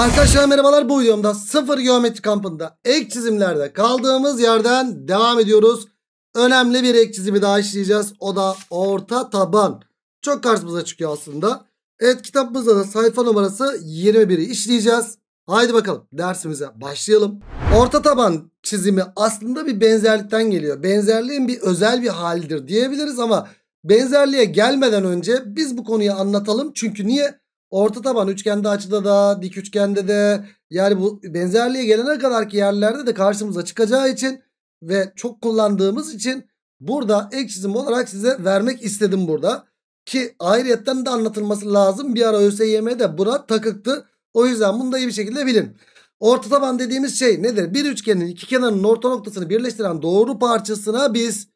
Arkadaşlar merhabalar bu videomda sıfır geometri kampında ek çizimlerde kaldığımız yerden devam ediyoruz. Önemli bir ek çizimi daha işleyeceğiz. O da orta taban. Çok karşımıza çıkıyor aslında. Evet kitabımızda da sayfa numarası 21'i işleyeceğiz. Haydi bakalım dersimize başlayalım. Orta taban çizimi aslında bir benzerlikten geliyor. Benzerliğin bir özel bir halidir diyebiliriz ama benzerliğe gelmeden önce biz bu konuyu anlatalım. Çünkü niye? Orta taban üçgende açıda da dik üçgende de yani bu benzerliğe gelene kadar ki yerlerde de karşımıza çıkacağı için ve çok kullandığımız için burada ek çizim olarak size vermek istedim burada. Ki ayrıyetten de anlatılması lazım. Bir ara ÖSYM'de buna takıktı. O yüzden bunu da iyi bir şekilde bilin. Orta taban dediğimiz şey nedir? Bir üçgenin iki kenarının orta noktasını birleştiren doğru parçasına biz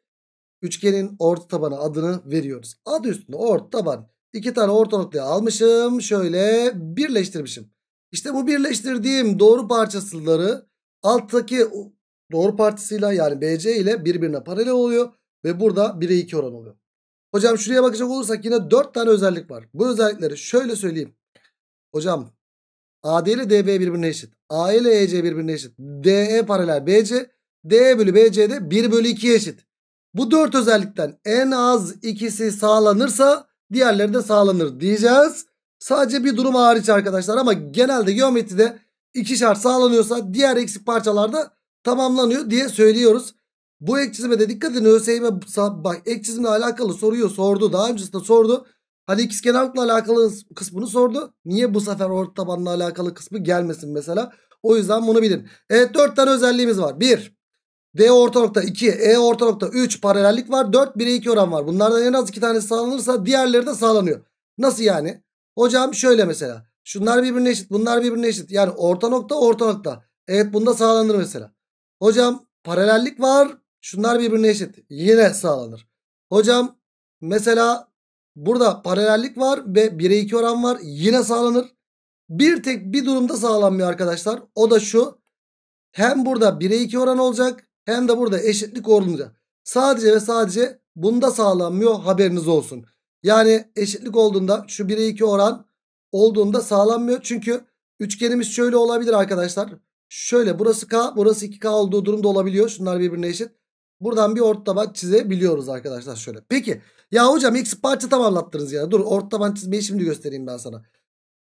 üçgenin orta tabanı adını veriyoruz. Adı üstünde orta taban. İki tane orta noktayı almışım. Şöyle birleştirmişim. İşte bu birleştirdiğim doğru parçasıları alttaki doğru parçasıyla yani BC ile birbirine paralel oluyor. Ve burada 1'e 2 oran oluyor. Hocam şuraya bakacak olursak yine 4 tane özellik var. Bu özellikleri şöyle söyleyeyim. Hocam AD ile DB birbirine eşit. A ile EC birbirine eşit. E DE paralel BC. DE bölü BC de 1 bölü 2 eşit. Bu 4 özellikten en az ikisi sağlanırsa Diğerleri de sağlanır diyeceğiz. Sadece bir durum hariç arkadaşlar ama genelde geometride iki şart sağlanıyorsa diğer eksik parçalarda tamamlanıyor diye söylüyoruz. Bu ek çizime de dikkat edin. ÖSYM bak ek çizimle alakalı soruyor sordu. Daha öncesinde sordu. Hani ikizkenarlıkla alakalı kısmını sordu. Niye bu sefer orta tabanla alakalı kısmı gelmesin mesela? O yüzden bunu bilin. Evet 4 tane özelliğimiz var. 1. D orta nokta 2, E orta nokta 3 paralellik var. 4 1'e 2 oran var. Bunlardan en az 2 tanesi sağlanırsa diğerleri de sağlanıyor. Nasıl yani? Hocam şöyle mesela. Şunlar birbirine eşit, bunlar birbirine eşit. Yani orta nokta orta nokta. Evet bunda sağlanır mesela. Hocam paralellik var. Şunlar birbirine eşit. Yine sağlanır. Hocam mesela burada paralellik var ve 1'e 2 oran var. Yine sağlanır. Bir tek bir durumda sağlanmıyor arkadaşlar. O da şu. Hem burada 1'e 2 oran olacak hem de burada eşitlik olunca sadece ve sadece bunda sağlanmıyor haberiniz olsun. Yani eşitlik olduğunda şu 1'e 2 oran olduğunda sağlanmıyor. Çünkü üçgenimiz şöyle olabilir arkadaşlar. Şöyle burası K burası 2K olduğu durumda olabiliyor. Şunlar birbirine eşit. Buradan bir ort taban çizebiliyoruz arkadaşlar şöyle. Peki ya hocam x parça tamamlattınız ya. Dur ort taban çizmeyi şimdi göstereyim ben sana.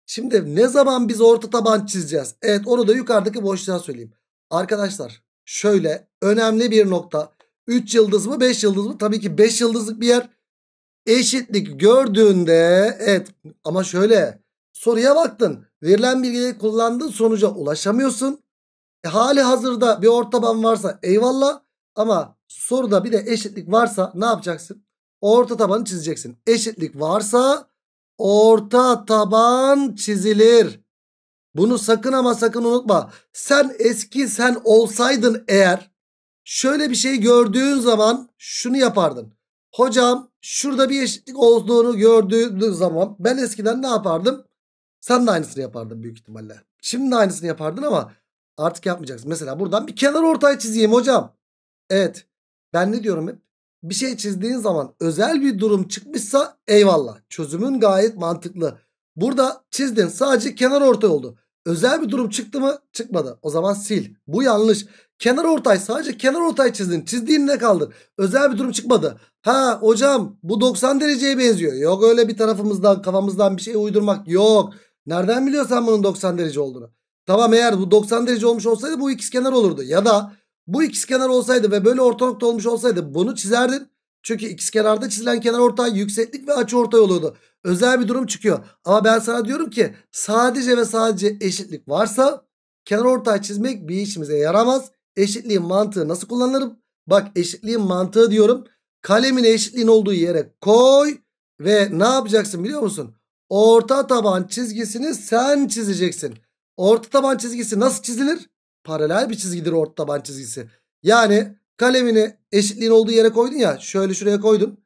Şimdi ne zaman biz orta taban çizeceğiz? Evet onu da yukarıdaki boşluğa söyleyeyim. Arkadaşlar Şöyle önemli bir nokta. 3 yıldız mı 5 yıldız mı? Tabii ki 5 yıldızlık bir yer. Eşitlik gördüğünde evet ama şöyle soruya baktın. Verilen bilgileri kullandığın sonuca ulaşamıyorsun. E, hali hazırda bir ortaban varsa eyvallah ama soruda bir de eşitlik varsa ne yapacaksın? Orta tabanı çizeceksin. Eşitlik varsa orta taban çizilir. Bunu sakın ama sakın unutma. Sen eski sen olsaydın eğer şöyle bir şey gördüğün zaman şunu yapardın. Hocam şurada bir eşitlik olduğunu gördüğün zaman ben eskiden ne yapardım? Sen de aynısını yapardın büyük ihtimalle. Şimdi de aynısını yapardın ama artık yapmayacaksın. Mesela buradan bir kenar ortay çizeyim hocam. Evet ben ne diyorum hep? Bir şey çizdiğin zaman özel bir durum çıkmışsa eyvallah. Çözümün gayet mantıklı. Burada çizdin sadece kenar ortay oldu. Özel bir durum çıktı mı? Çıkmadı. O zaman sil. Bu yanlış. Kenar ortay sadece kenar ortay çizdin. Çizdiğin ne kaldı? Özel bir durum çıkmadı. Ha hocam bu 90 dereceye benziyor. Yok öyle bir tarafımızdan kafamızdan bir şey uydurmak yok. Nereden biliyorsan bunun 90 derece olduğunu? Tamam eğer bu 90 derece olmuş olsaydı bu ikizkenar olurdu. Ya da bu ikizkenar olsaydı ve böyle orta nokta olmuş olsaydı bunu çizerdin. Çünkü ikizkenarda çizilen kenar ortay yükseklik ve açı ortay olurdu özel bir durum çıkıyor. Ama ben sana diyorum ki sadece ve sadece eşitlik varsa kenar ortay çizmek bir işimize yaramaz. Eşitliğin mantığı nasıl kullanılır? Bak eşitliğin mantığı diyorum. Kalemini eşitliğin olduğu yere koy ve ne yapacaksın biliyor musun? Orta taban çizgisini sen çizeceksin. Orta taban çizgisi nasıl çizilir? Paralel bir çizgidir orta taban çizgisi. Yani kalemini eşitliğin olduğu yere koydun ya. Şöyle şuraya koydun.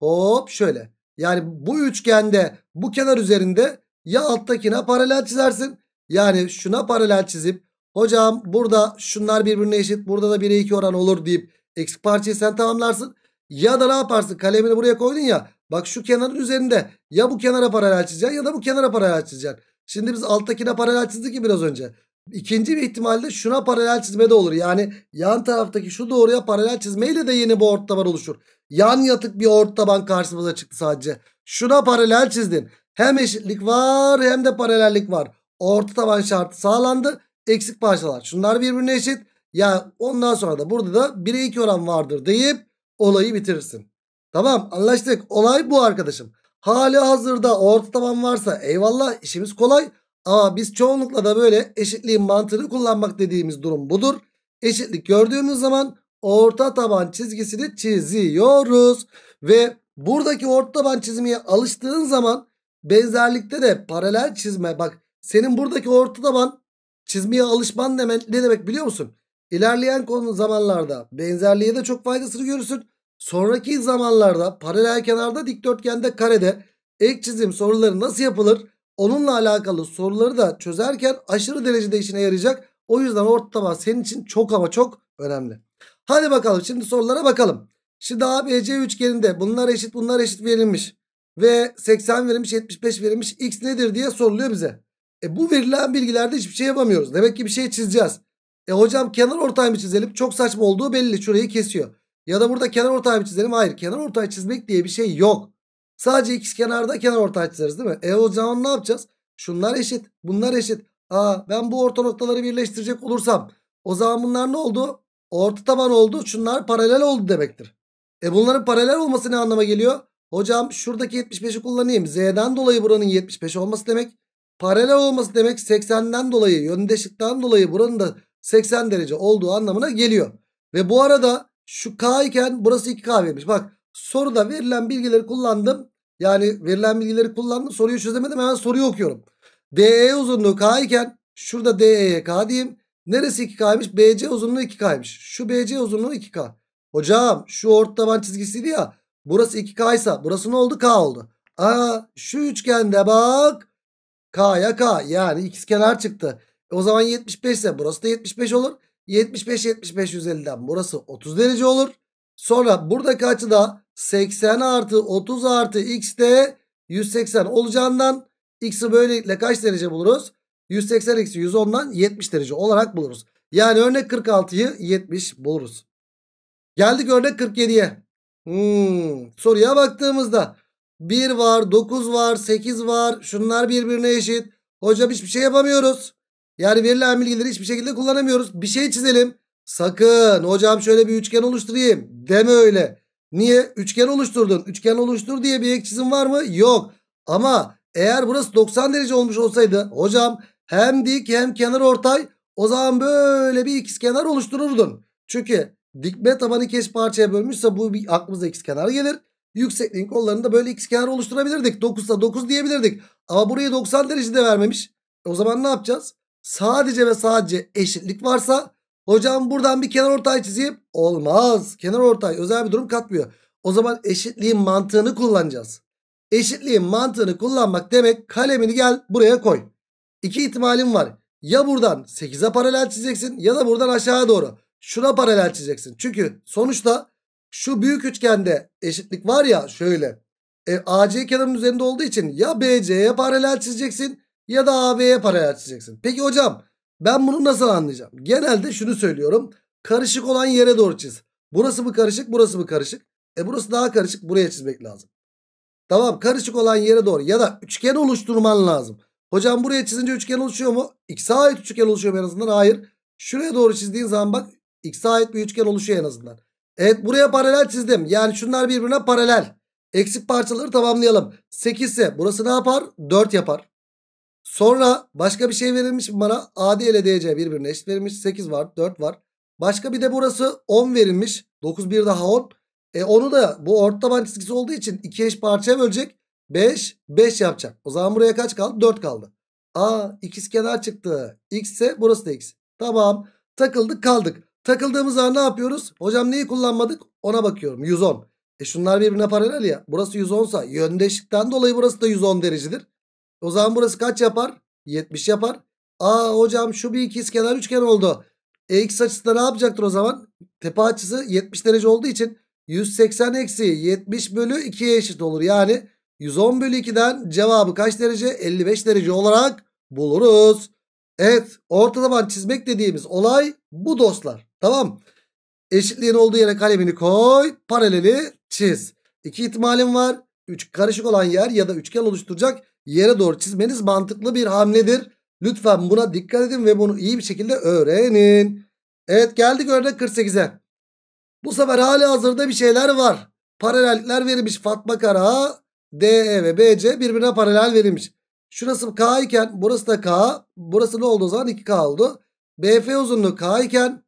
Hop şöyle. Yani bu üçgende bu kenar üzerinde ya alttakine paralel çizersin. Yani şuna paralel çizip hocam burada şunlar birbirine eşit burada da 1'e 2 oran olur deyip eksik parçayı sen tamamlarsın. Ya da ne yaparsın kalemini buraya koydun ya bak şu kenarın üzerinde ya bu kenara paralel çizeceksin ya da bu kenara paralel çizeceksin. Şimdi biz alttakine paralel çizdik ki biraz önce. İkinci bir ihtimalle şuna paralel çizme de olur. Yani yan taraftaki şu doğruya paralel çizmeyle de yeni bir ort taban oluşur. Yan yatık bir ort taban karşımıza çıktı sadece. Şuna paralel çizdin. Hem eşitlik var hem de paralellik var. Orta taban şartı sağlandı. Eksik parçalar. Şunlar birbirine eşit. Ya yani ondan sonra da burada da 1'e 2 oran vardır deyip olayı bitirirsin. Tamam anlaştık. Olay bu arkadaşım. Hali hazırda orta taban varsa eyvallah işimiz kolay. Ama biz çoğunlukla da böyle eşitliğin mantığını kullanmak dediğimiz durum budur. Eşitlik gördüğümüz zaman orta taban çizgisini çiziyoruz. Ve buradaki orta taban çizmeye alıştığın zaman benzerlikte de paralel çizme. Bak senin buradaki orta taban çizmeye alışman demek, ne demek biliyor musun? İlerleyen konu zamanlarda benzerliğe de çok faydasını görürsün. Sonraki zamanlarda paralel kenarda dikdörtgende karede ek çizim soruları nasıl yapılır? Onunla alakalı soruları da çözerken aşırı derecede işine yarayacak. O yüzden orta ortalama senin için çok ama çok önemli. Hadi bakalım şimdi sorulara bakalım. Şimdi ABC üçgeninde bunlar eşit bunlar eşit verilmiş. Ve 80 verilmiş 75 verilmiş x nedir diye soruluyor bize. E bu verilen bilgilerde hiçbir şey yapamıyoruz. Demek ki bir şey çizeceğiz. E hocam kenar ortay mı çizelim? Çok saçma olduğu belli. Şurayı kesiyor. Ya da burada kenar ortay mı çizelim? Hayır kenar ortay çizmek diye bir şey yok. Sadece x kenarda kenar orta açacağız değil mi? E o zaman ne yapacağız? Şunlar eşit. Bunlar eşit. Aa, ben bu orta noktaları birleştirecek olursam o zaman bunlar ne oldu? Orta taban oldu. Şunlar paralel oldu demektir. E bunların paralel olması ne anlama geliyor? Hocam şuradaki 75'i kullanayım. Z'den dolayı buranın 75 olması demek. Paralel olması demek 80'den dolayı yöndeşikten dolayı buranın da 80 derece olduğu anlamına geliyor. Ve bu arada şu K iken burası 2K vermiş. Bak Soruda verilen bilgileri kullandım. Yani verilen bilgileri kullandım. Soruyu çözemedim. Hemen soruyu okuyorum. DE uzunluğu K iken şurada DE'ye K diyeyim. Neresi 2K'ymış? BC uzunluğu 2K'ymış. Şu BC uzunluğu 2K. Hocam şu orta taban çizgisiydi ya. Burası 2K ise burası ne oldu? K oldu. Aa şu üçgende bak. K'ya K yani kenar çıktı. o zaman 75 ise burası da 75 olur. 75 75 150'den burası 30 derece olur. Sonra buradaki açıda 80 artı 30 artı x de 180 olacağından x'i böylelikle kaç derece buluruz? 180 eksi 110'dan 70 derece olarak buluruz. Yani örnek 46'yı 70 buluruz. Geldik örnek 47'ye. Hmm, soruya baktığımızda 1 var, 9 var, 8 var. Şunlar birbirine eşit. Hocam hiçbir şey yapamıyoruz. Yani verilen bilgileri hiçbir şekilde kullanamıyoruz. Bir şey çizelim. Sakın hocam şöyle bir üçgen oluşturayım. Deme öyle. Niye? Üçgen oluşturdun. Üçgen oluştur diye bir ek çizim var mı? Yok. Ama eğer burası 90 derece olmuş olsaydı hocam hem dik hem kenar ortay o zaman böyle bir ikizkenar oluştururdun. Çünkü dikme tabanı keş parçaya bölmüşse bu bir aklımıza ikizkenar gelir. Yüksekliğin kollarında böyle ikizkenar oluşturabilirdik. 9 9'sa 9 diyebilirdik. Ama burayı 90 derecede vermemiş. E o zaman ne yapacağız? Sadece ve sadece eşitlik varsa Hocam buradan bir kenar ortay çizeyim. Olmaz. Kenar ortay özel bir durum katmıyor. O zaman eşitliğin mantığını kullanacağız. Eşitliğin mantığını kullanmak demek kalemini gel buraya koy. İki ihtimalim var. Ya buradan 8'e paralel çizeceksin ya da buradan aşağıya doğru. Şuna paralel çizeceksin. Çünkü sonuçta şu büyük üçgende eşitlik var ya şöyle. E, AC kenarının üzerinde olduğu için ya BC'ye paralel çizeceksin ya da AB'ye paralel çizeceksin. Peki hocam ben bunu nasıl anlayacağım? Genelde şunu söylüyorum. Karışık olan yere doğru çiz. Burası mı karışık burası mı karışık? E burası daha karışık buraya çizmek lazım. Tamam karışık olan yere doğru ya da üçgen oluşturman lazım. Hocam buraya çizince üçgen oluşuyor mu? X'e ait üçgen oluşuyor en azından. Hayır. Şuraya doğru çizdiğin zaman bak X'e ait bir üçgen oluşuyor en azından. Evet buraya paralel çizdim. Yani şunlar birbirine paralel. Eksik parçaları tamamlayalım. 8 ise burası ne yapar? 4 yapar. Sonra başka bir şey verilmiş bana. AD ile DC birbirine eşit verilmiş. 8 var 4 var. Başka bir de burası 10 verilmiş. 9 bir daha 10. E onu da bu orta taban çizgisi olduğu için 2 eş parçaya bölecek. 5 5 yapacak. O zaman buraya kaç kaldı? 4 kaldı. Aa ikiz kenar çıktı. X ise burası da X. Tamam takıldık kaldık. Takıldığımız an ne yapıyoruz? Hocam neyi kullanmadık? Ona bakıyorum 110. E şunlar birbirine paralel ya. Burası 110 sa yöndeşlikten dolayı burası da 110 derecedir. O zaman burası kaç yapar? 70 yapar. Aa hocam şu bir ikizkenar üçgen oldu. E X açısı ne yapacaktır o zaman? Tepe açısı 70 derece olduğu için 180 eksi 70 bölü 2'ye eşit olur. Yani 110 bölü 2'den cevabı kaç derece? 55 derece olarak buluruz. Evet orta zaman çizmek dediğimiz olay bu dostlar. Tamam Eşitliğin olduğu yere kalemini koy. Paraleli çiz. İki ihtimalim var. Üç, karışık olan yer ya da üçgen oluşturacak yere doğru çizmeniz mantıklı bir hamledir. Lütfen buna dikkat edin ve bunu iyi bir şekilde öğrenin. Evet geldik örnek 48'e. Bu sefer hali hazırda bir şeyler var. Paralellikler verilmiş. Fatma Kara, DE ve BC birbirine paralel verilmiş. Şurası K iken burası da K. Burası ne oldu o zaman? 2K oldu. BF uzunluğu K iken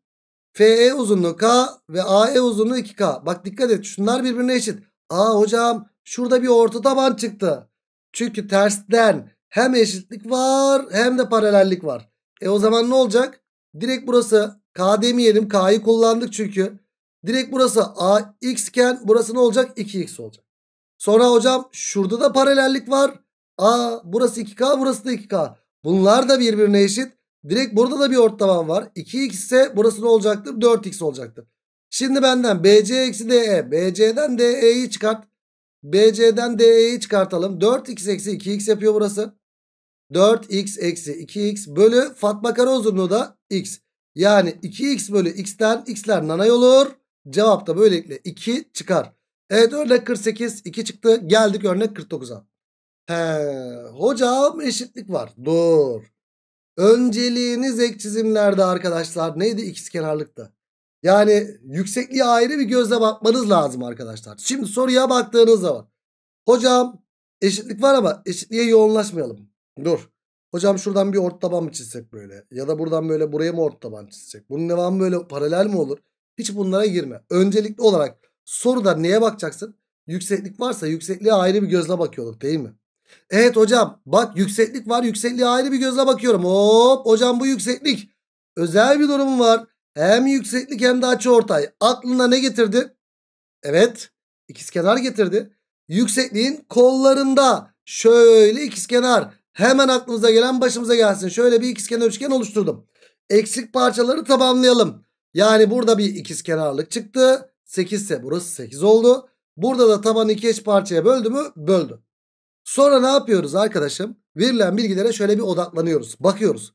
FE uzunluğu K ve AE uzunluğu 2K. Bak dikkat et şunlar birbirine eşit. Aa hocam şurada bir orta taban çıktı. Çünkü tersten hem eşitlik var hem de paralellik var. E o zaman ne olacak? Direkt burası K demeyelim. K'yı kullandık çünkü. Direkt burası AX iken burası ne olacak? 2X olacak. Sonra hocam şurada da paralellik var. A burası 2K burası da 2K. Bunlar da birbirine eşit. Direkt burada da bir ort taban var. 2X ise burası ne olacaktır? 4X olacaktır. Şimdi benden BC eksi DE. BC'den DE'yi çıkart. BC'den DE'yi çıkartalım. 4x eksi 2x yapıyor burası. 4x eksi 2x bölü Fatma kare uzunluğu da x. Yani 2x bölü x'ten x'ler nanay olur. Cevap da böylelikle 2 çıkar. Evet örnek 48 2 çıktı. Geldik örnek 49'a. He, hocam eşitlik var. Dur. Önceliğiniz ek çizimlerde arkadaşlar neydi? İkizkenarlıktı. Yani yüksekliğe ayrı bir gözle bakmanız lazım arkadaşlar. Şimdi soruya baktığınız zaman. Hocam eşitlik var ama eşitliğe yoğunlaşmayalım. Dur. Hocam şuradan bir ort taban mı çizsek böyle? Ya da buradan böyle buraya mı ort taban çizsek? Bunun devamı böyle paralel mi olur? Hiç bunlara girme. Öncelikli olarak soruda neye bakacaksın? Yükseklik varsa yüksekliğe ayrı bir gözle bakıyorduk değil mi? Evet hocam bak yükseklik var yüksekliğe ayrı bir gözle bakıyorum. Hop hocam bu yükseklik. Özel bir durum var. Hem yükseklik hem de açı ortay. Aklına ne getirdi? Evet. İkizkenar getirdi. Yüksekliğin kollarında şöyle ikizkenar. Hemen aklımıza gelen başımıza gelsin. Şöyle bir ikizkenar üçgen oluşturdum. Eksik parçaları tamamlayalım. Yani burada bir ikizkenarlık çıktı. 8 ise burası 8 oldu. Burada da tabanı iki eş parçaya böldü mü? Böldü. Sonra ne yapıyoruz arkadaşım? Verilen bilgilere şöyle bir odaklanıyoruz. Bakıyoruz.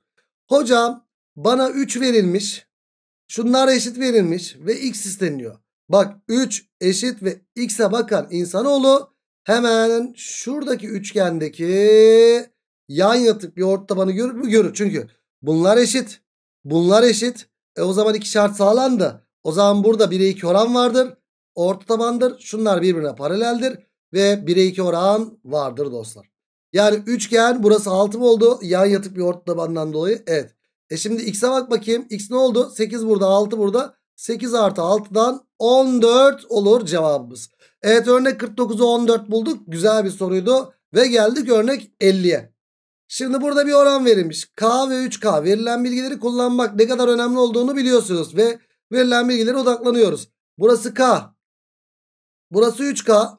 Hocam bana 3 verilmiş. Şunlar eşit verilmiş ve x isteniyor. Bak 3 eşit ve x'e bakan insanoğlu hemen şuradaki üçgendeki yan yatık bir orta tabanı görür mü? Görür. Çünkü bunlar eşit. Bunlar eşit. E o zaman iki şart sağlandı. O zaman burada 1'e 2 oran vardır. Orta tabandır. Şunlar birbirine paraleldir. Ve 1'e 2 oran vardır dostlar. Yani üçgen burası 6 mı oldu? Yan yatık bir orta tabandan dolayı. Evet. E şimdi x'e bak bakayım. X ne oldu? 8 burada 6 burada. 8 artı 6'dan 14 olur cevabımız. Evet örnek 49'u 14 bulduk. Güzel bir soruydu. Ve geldik örnek 50'ye. Şimdi burada bir oran verilmiş. K ve 3K verilen bilgileri kullanmak ne kadar önemli olduğunu biliyorsunuz. Ve verilen bilgilere odaklanıyoruz. Burası K. Burası 3K.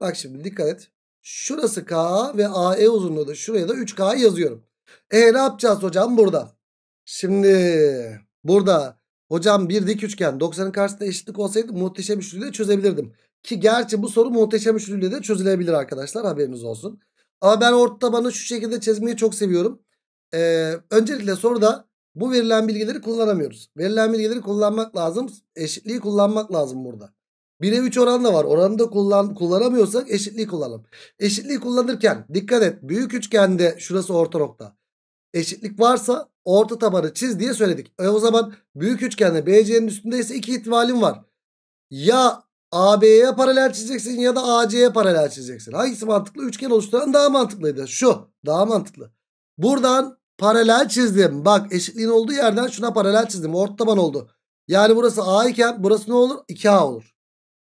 Bak şimdi dikkat et. Şurası K ve AE uzunluğu da şuraya da 3K yazıyorum. E ne yapacağız hocam burada? Şimdi burada hocam bir dik üçgen 90'ın karşısında eşitlik olsaydı muhteşem üçlüyle de çözebilirdim. Ki gerçi bu soru muhteşem üçlüyle de çözülebilir arkadaşlar haberiniz olsun. Ama ben orta tabanı şu şekilde çizmeyi çok seviyorum. Ee, öncelikle soruda bu verilen bilgileri kullanamıyoruz. Verilen bilgileri kullanmak lazım. Eşitliği kullanmak lazım burada. 1'e 3 oran da var. Oranı da kullan, kullanamıyorsak eşitliği kullanalım. Eşitliği kullanırken dikkat et. Büyük üçgende şurası orta nokta eşitlik varsa orta tabanı çiz diye söyledik. E o zaman büyük üçgende BC'nin üstündeyse iki ihtimalim var. Ya AB'ye paralel çizeceksin ya da AC'ye paralel çizeceksin. Hangisi mantıklı? Üçgen oluşturan daha mantıklıydı. Şu daha mantıklı. Buradan paralel çizdim. Bak eşitliğin olduğu yerden şuna paralel çizdim. Orta taban oldu. Yani burası A iken burası ne olur? 2A olur.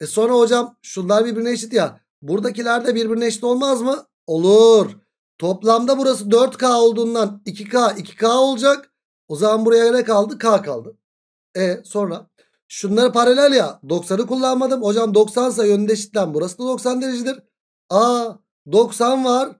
E sonra hocam şunlar birbirine eşit ya. Buradakiler de birbirine eşit olmaz mı? Olur. Toplamda burası 4K olduğundan 2K 2K olacak. O zaman buraya ne kaldı? K kaldı. E sonra şunları paralel ya 90'ı kullanmadım. Hocam 90 ise yönünde eşitten burası da 90 derecedir. A 90 var.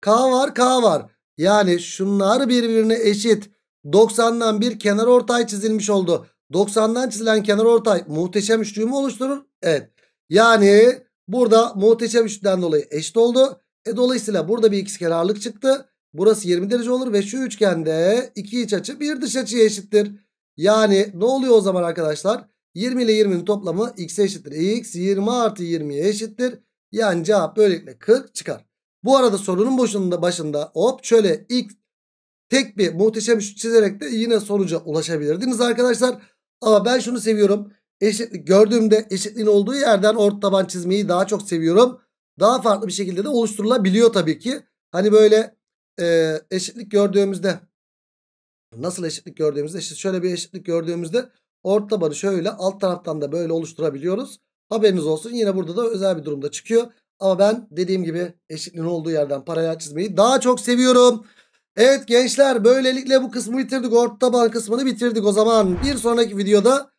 K var K var. Yani şunlar birbirine eşit. 90'dan bir kenar ortay çizilmiş oldu. 90'dan çizilen kenar ortay muhteşem üçlüğümü oluşturur. Evet. Yani burada muhteşem üçlükten dolayı eşit oldu. E dolayısıyla burada bir x kenarlık çıktı. Burası 20 derece olur ve şu üçgende iki iç açı bir dış açıya eşittir. Yani ne oluyor o zaman arkadaşlar? 20 ile 20'nin toplamı x'e eşittir. x 20 artı 20'ye eşittir. Yani cevap böylelikle 40 çıkar. Bu arada sorunun boşluğunda başında hop şöyle ilk tek bir muhteşem şut çizerek de yine sonuca ulaşabilirdiniz arkadaşlar. Ama ben şunu seviyorum. Eşitlik gördüğümde eşitliğin olduğu yerden orta taban çizmeyi daha çok seviyorum daha farklı bir şekilde de oluşturulabiliyor tabii ki. Hani böyle e, eşitlik gördüğümüzde nasıl eşitlik gördüğümüzde işte şöyle bir eşitlik gördüğümüzde orta tabanı şöyle alt taraftan da böyle oluşturabiliyoruz. Haberiniz olsun yine burada da özel bir durumda çıkıyor. Ama ben dediğim gibi eşitliğin olduğu yerden paralel çizmeyi daha çok seviyorum. Evet gençler böylelikle bu kısmı bitirdik. Orta taban kısmını bitirdik o zaman. Bir sonraki videoda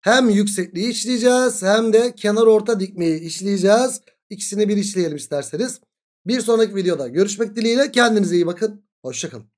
hem yüksekliği işleyeceğiz hem de kenar orta dikmeyi işleyeceğiz. İkisini bir işleyelim isterseniz. Bir sonraki videoda görüşmek dileğiyle kendinize iyi bakın. Hoşçakalın.